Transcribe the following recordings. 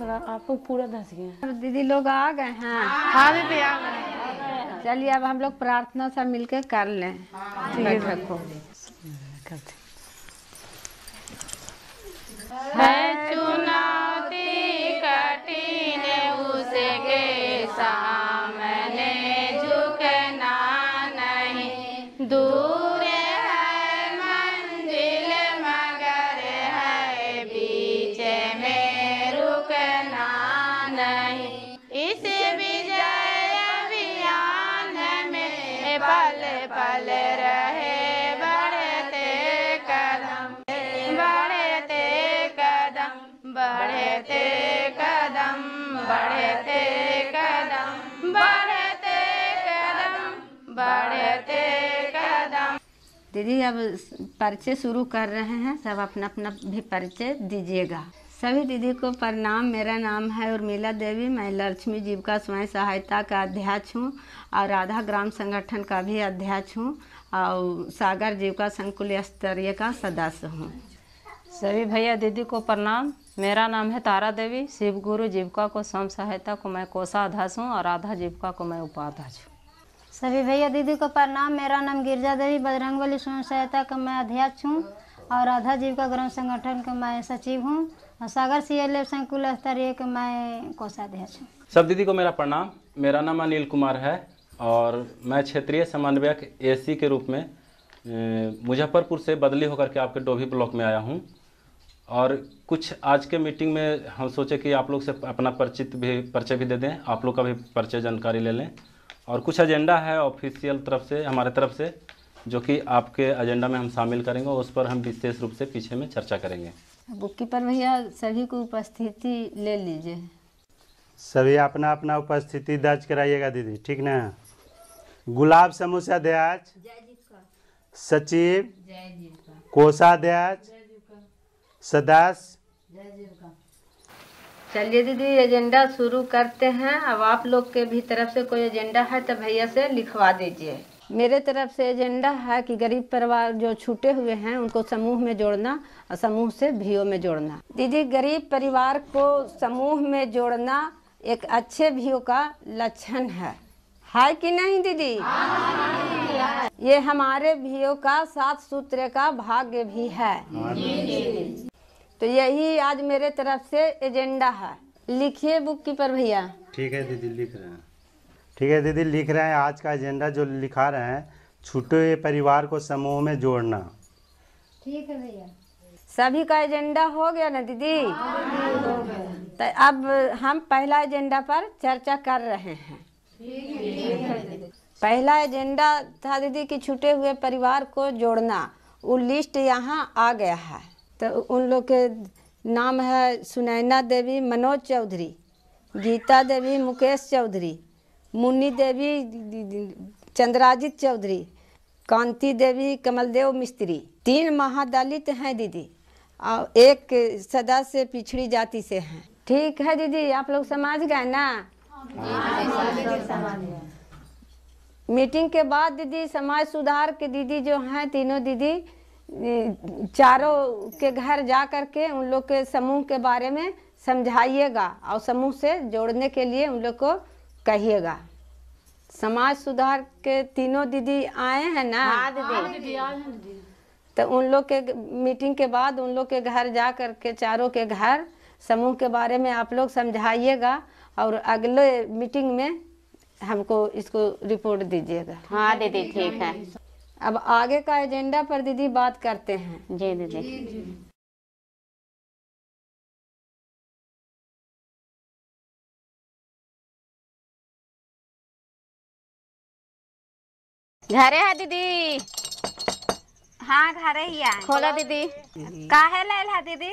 थोड़ा आप पूरा धस गए दीदी लोग आ गए हैं हाँ दीदी आ गए चलिए अब हम लोग प्रार्थना सब के कर लें रखो है चुना बढ़ते कदम बढ़ते कदम बढ़ते कदम दीदी अब परिचय शुरू कर रहे हैं सब अपना अपना भी परिचय दीजिएगा सभी दीदी को प्रणाम मेरा नाम है उर्मिला देवी मैं लक्ष्मी जीविका स्वयं सहायता का अध्यक्ष हूँ और राधा ग्राम संगठन का भी अध्यक्ष हूँ और सागर जीविका संकुल स्तरीय का सदस्य हूँ सभी भैया दीदी को प्रणाम मेरा नाम है तारा देवी शिव गुरु जीविका को स्वयं सहायता को मैं कोषाध्यक्ष हूँ और आधा जीविका को मैं उपाध्यक्ष हूँ सभी भैया दीदी को प्रणाम मेरा नाम गिरजा देवी बजरंग बली स्वयं सहायता का मैं अध्यक्ष हूँ और आधा जीविका ग्राम संगठन का मैं सचिव हूँ और सागर सी एल एफ संकुल स्तरीय का मैं कोषाध्यक्ष हूँ सब दीदी को मेरा प्रणाम मेरा नाम अनिल कुमार है और मैं क्षेत्रीय समन्वयक सी के रूप में मुजफ्फरपुर से बदली होकर के आपके डोभी ब्लॉक में आया हूँ और कुछ आज के मीटिंग में हम सोचे कि आप लोग से अपना परिचित भी परिचय भी दे दें आप लोग का भी परिचय जानकारी ले लें और कुछ एजेंडा है ऑफिशियल तरफ से हमारे तरफ से जो कि आपके एजेंडा में हम शामिल करेंगे उस पर हम विशेष रूप से पीछे में चर्चा करेंगे बुक कीपर भैया सभी को उपस्थिति ले लीजिए सभी अपना अपना उपस्थिति दर्ज कराइएगा दीदी ठीक ना गुलाब समूह अध्यक्ष सचिव कोषाध्यक्ष सदास चलिए दीदी एजेंडा शुरू करते हैं अब आप लोग के भी तरफ से कोई एजेंडा है तो भैया से लिखवा दीजिए मेरे तरफ से एजेंडा है कि गरीब परिवार जो छूटे हुए हैं उनको समूह में जोड़ना और समूह से भीओ में जोड़ना दीदी गरीब परिवार को समूह में जोड़ना एक अच्छे भीओ का लक्षण है हाय कि नहीं दीदी ये हमारे भीओ का सात सूत्र का भाग्य भी है हाँ तो यही आज मेरे तरफ से एजेंडा है लिखिए बुक कीपर भैया ठीक है दीदी लिख रहे हैं ठीक है दीदी लिख रहे हैं आज का एजेंडा जो लिखा रहे हैं छोटे परिवार को समूह में जोड़ना ठीक है भैया सभी का एजेंडा हो गया ना दीदी हाँ, हाँ, तो अब हम पहला एजेंडा पर चर्चा कर रहे हैं पहला एजेंडा था दीदी कि छुटे हुए परिवार को जोड़ना वो लिस्ट यहाँ आ गया है तो उन लोग के नाम है सुनैना देवी मनोज चौधरी गीता देवी मुकेश चौधरी मुन्नी देवी चंद्राजीत चौधरी कांति देवी कमलदेव मिस्त्री तीन महादलित हैं दीदी और एक सदा से पिछड़ी जाति से हैं ठीक है दीदी आप लोग समझ गए ना मीटिंग के बाद दीदी समाज सुधार के दीदी जो हैं तीनों दीदी चारों के घर जा कर के उन लोग के समूह के बारे में समझाइएगा और समूह से जोड़ने के लिए उन लोग को कहिएगा समाज सुधार के तीनों दीदी आए हैं ना हाँ दीदी हाँ, तो उन लोग के मीटिंग के बाद उन लोग के घर जा कर के चारों के घर समूह के बारे में आप लोग समझाइएगा और अगले मीटिंग में हमको इसको रिपोर्ट दीजिएगा हाँ दीदी ठीक है अब आगे का एजेंडा पर दीदी बात करते हैं जी दीदी घरे है दीदी हाँ घरे ही हम्म। है खोला दीदी काहे ले है दीदी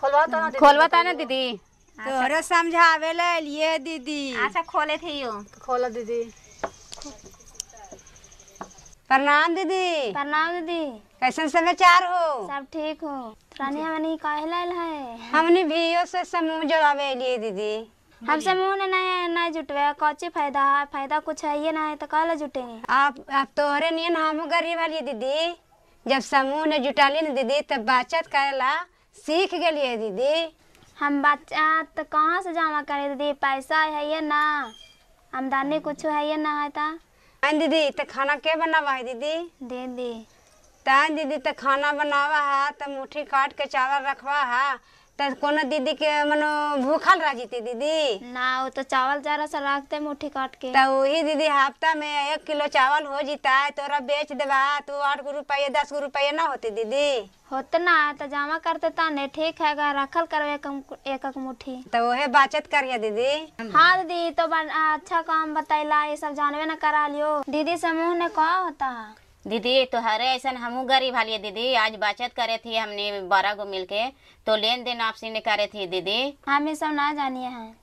खोलवा तो खोलवा तो ना दीदी तो समझावे लिए दीदी अच्छा खोले थे यू खोला दीदी प्रणाम दीदी प्रणाम दीदी कैसन समाचार हो सब ठीक हो रानिया मनी काहला है हमने भी से समूह जुड़ावे लिए दीदी हम समूह ने नहीं नहीं जुटवे कौची फायदा है फायदा कुछ है ये ना है तो काला जुटेंगे आप आप तो हरे नियन हम गरीब वाली दीदी जब समूह ने जुटा ली ना दीदी तब बातचीत करेला सीख गए दीदी हम बातचीत कहाँ से जमा करे दीदी पैसा है ये ना आमदनी कुछ है ये ना है ता हाँ दीदी तो खाना के बनावा है दीदी दीदी तान दीदी तो खाना बनावा है तो मुट्ठी काट के चावल रखवा है तो कोनो दीदी के मनो भूखल रह जीती दीदी ना वो तो चावल जरा सा रखते मुठी काट के तो ये दीदी हफ्ता में एक किलो चावल हो जीता है तोरा बेच देवा तू आठ गो रुपये दस गो रुपये ना होते दीदी होते ना तो जमा करते तने ठीक है रखल करो एक एक, एक मुठी तो वह बचत करिए दीदी हाँ दीदी तो अच्छा काम बतैला ये सब जानवे न करा लियो दीदी समूह ने कहा होता है दीदी तो हरे ऐसा हम गरीब हालिए दीदी आज बचत करे थी हमने बारह गो मिल के तो लेन देन आपसी ने करे थी दीदी हमें सब ना जानिए है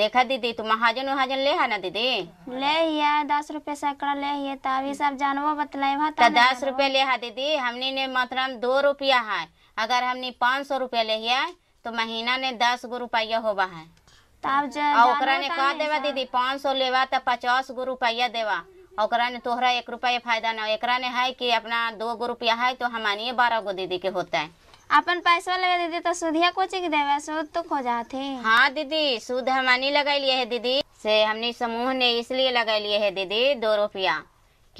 देखा दीदी तू तो महाजन वहाजन ले है ना दीदी ले है दस रुपए सैकड़ा ले हिया तभी सब जानवो बतलाई तो दस रुपए ले हा दीदी हमने ने मात्रा मतलब दो रुपया है अगर हमने पाँच सौ रुपया ले है तो महीना ने दस गो रुपया होबा है तब ने कह देवा दीदी पाँच सौ लेवा तो पचास गो रुपया देवा और ने तोहरा एक रुपया फायदा ना एक ने है कि अपना दो गो रुपया है तो हमारे बारह गो दीदी के होता है अपन पैसा लगा दीदी तो सुधिया कोची देवे सूद तो खो जाते हाँ दीदी सूद आनी लगा लिए है दीदी से हमने समूह ने इसलिए लगा लिए है दीदी दो रुपया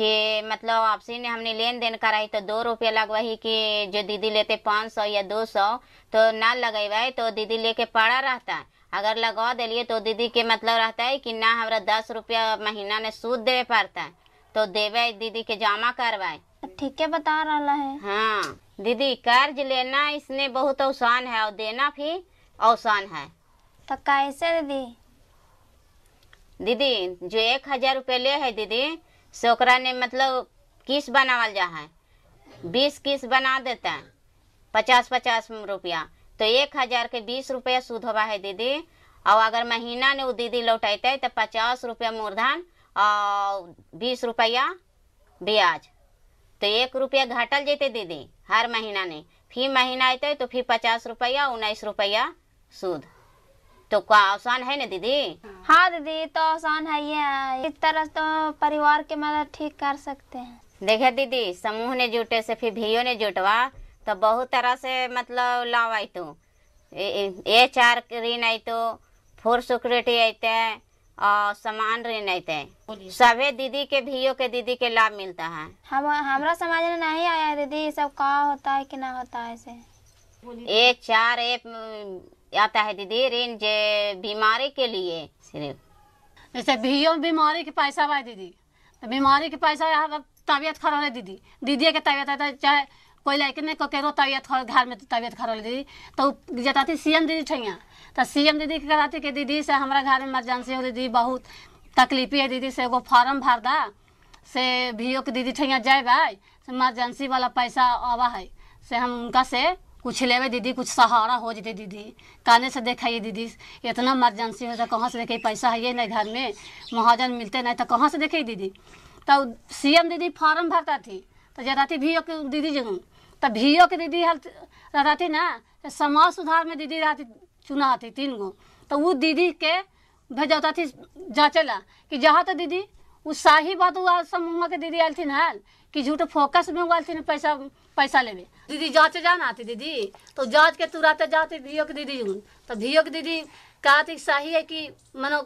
कि मतलब आपसी ने हमने लेन देन कराई तो दो रुपया लगवाही कि जो दीदी लेते पाँच सौ या दो सौ तो ना लगेबे तो दीदी लेके पड़ा रहता है अगर लगा दिलिए तो दीदी के मतलब रहता है कि ना हमारा दस रुपया महीना ने सूद देवे पड़ता है तो देवे दीदी के जमा करवाए ठीक है बता रहा है हाँ दीदी कर्ज लेना इसने बहुत आसान है और देना भी आसान है तो कैसे दीदी दीदी जो एक हजार रुपये ले है दीदी सोकरा ने मतलब किस बनावल जा है बीस किस बना देता है पचास पचास रुपया तो एक हजार के बीस रुपया सूद होबा है दीदी और अगर महीना ने दीदी लौटते तो पचास रुपया मूलधन और बीस रुपया ब्याज तो एक रुपया घाटल जेते दीदी हर महीना ने फिर महीना अत तो फिर पचास रुपया उन्नीस रुपया सूद तो का आसान है ना दीदी हाँ दीदी तो आसान है ये इस तरह तो परिवार के मदद ठीक कर सकते हैं देखे दीदी समूह ने जुटे से फिर भियो ने जुटवा तो बहुत तरह से मतलब लाव तो ए चार ऋण आई तो फोर सिक्योरिटी आते और समान ऋण आते सभी दीदी के भीओ के दीदी के लाभ मिलता है हम हमारा समाज में नहीं आया दीदी ये सब का होता है कि ना होता है ऐसे ए चार ए आता है दीदी ऋण जे बीमारी के लिए सिर्फ जैसे भीओ बीमारी के पैसा हुआ दीदी तो बीमारी के पैसा तबियत खराब है दीदी दीदी के तबियत है तो चाहे कोई लड़के ने ककरो तबियत घर में तबियत खराब दीदी तो जताती सीएम दीदी ठैया तो सीएम दीदी कहती कि दीदी से हमारा घर में इमरजेंसी हो दीदी बहुत तकलीफी है दीदी से एगो फॉर्म भर दा से भी के दीदी ठैया जाए से इमरजेंसी वाला पैसा आवा है से हम उनका से कुछ लेवे दीदी कुछ सहारा हो जते दीदी काने से देखाइए दीदी इतना इमरजेंसी हो जाए कहाँ से देखे पैसा है ये नहीं घर में महाजन मिलते नहीं तो कहाँ से देखे दीदी तो सीएम दीदी फॉर्म भरता थी तो जाता थी भी दीदी जगह तब भियो के दीदी हल रहती ना तो समाज सुधार में दीदी रहती चुना थी तीन गो तो वो दीदी के भेजता थी जाँचला कि जहाँ तो दीदी वो सही बात हुआ समूह के दीदी आल थी ना कि झूठ फोकस में हुआ थी पैसा पैसा लेवे दीदी जाँचे जाना आती दीदी तो जाँच के तुरंत जाते भीओ के दीदी तो भियो के दीदी कहा थी सही है कि मनो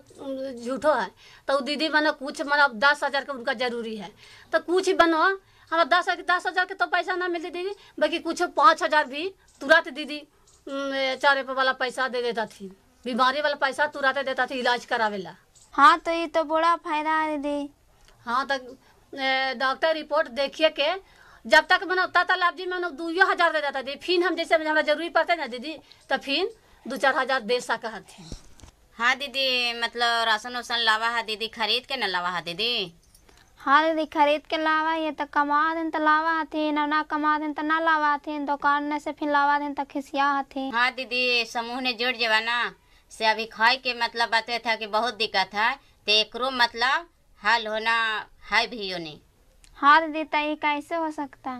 झूठो है तो दीदी मनो कुछ मनो दस हज़ार का उनका जरूरी है तो कुछ बनो हमारा दस दस हज़ार के तो पैसा ना मिलती दीदी बाकी कुछ पाँच हज़ार भी तुरंत दीदी चारे पे वाला पैसा दे देता थी बीमारी वाला पैसा तुरंत देता थी इलाज करावे ला हाँ तो ये तो बड़ा फायदा है दीदी हाँ तो डॉक्टर रिपोर्ट देखिए के जब तक मैंने उतना तालाब जी मैंने दो हज़ार दे देता दीदी फिर हम जैसे हमारा जरूरी पड़ता है ना दीदी तो फिर दो चार हज़ार दे सका थे हाँ दीदी मतलब राशन उशन लावा है दीदी खरीद के ना लावा है दीदी हाँ दीदी खरीद के लावा ये तो कमा दिन तो लावा हथिन और ना कमा दिन तो ना लावा हथिन दुकान ने से फिर लावा दिन तो खिसिया हथिन हाँ दीदी समूह ने जुड़ जेबा ना से अभी खाए के मतलब बतवे था कि बहुत दिक्कत है तो एक मतलब हल होना है भी नहीं हाँ दीदी तो ये कैसे हो सकता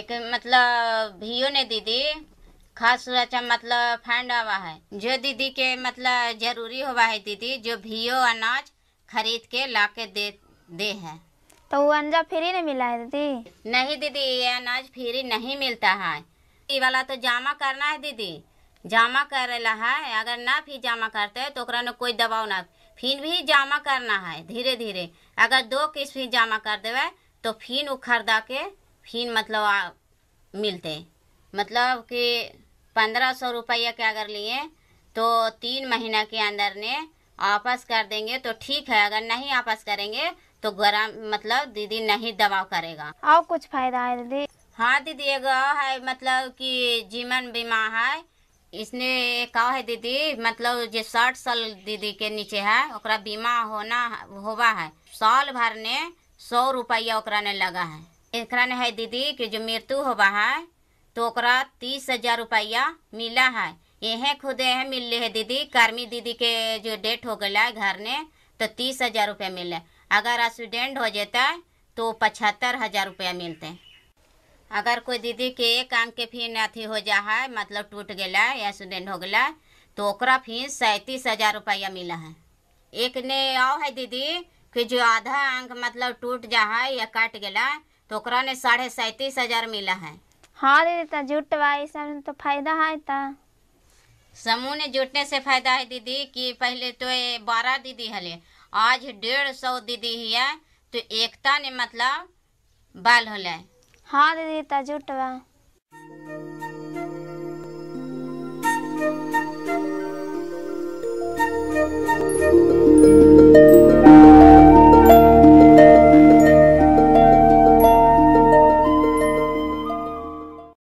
एक मतलब भियो ने दीदी खास सुरक्षा मतलब फंड आवा है जो दीदी के मतलब जरूरी होवा है दीदी जो भियो अनाज खरीद के ला के दे दे है तो वो अंजा फ्री नहीं मिला है दीदी नहीं दीदी ये अनाज फ्री नहीं मिलता है ये वाला तो जमा करना है दीदी जमा कर है अगर ना फिर जमा करते है तो कोई दबाव ना फिर भी जमा करना है धीरे धीरे अगर दो किस्त भी जमा कर देवे तो फिर वो खरीदा के फिर मतलब आ, मिलते मतलब कि पंद्रह सौ रुपया के अगर लिए तो तीन महीना के अंदर ने वापस कर देंगे तो ठीक है अगर नहीं वापस करेंगे तो गर्म मतलब दीदी नहीं दबाव करेगा और कुछ फायदा है दीदी हाँ दीदी एक है मतलब कि जीवन बीमा है इसने कहा है दीदी मतलब जो साठ साल दीदी के नीचे है ओकरा बीमा होना होबा है साल भर ने सौ रुपया ओकरा ने लगा है एक ने है दीदी कि जो मृत्यु होबा है तो ओकरा तीस हजार रुपया मिला है यह खुदे है मिलले है दीदी कर्मी दीदी के जो डेट हो गया है घर ने तो तीस हजार रुपया मिले अगर एक्सीडेंट हो जाता तो पचहत्तर हज़ार रुपया मिलते अगर कोई दीदी के एक आंग के फिर अथी हो जा है मतलब टूट गया एक्सीडेंट हो गया तो ओकरा फीस सैंतीस हज़ार रुपया मिला है एक ने आओ है दीदी कि जो आधा अंग मतलब टूट जा है या काट गया तो ओकरा ने साढ़े सैंतीस हज़ार मिला है हाँ दीदी तो जुट सब तो फायदा है ता समूह ने जुटने से फायदा है दीदी कि पहले तो ये बारह दीदी हले आज डेढ़ सौ दीदी ही है तो एकता ने मतलब बाल होले हाँ दीदी तजुट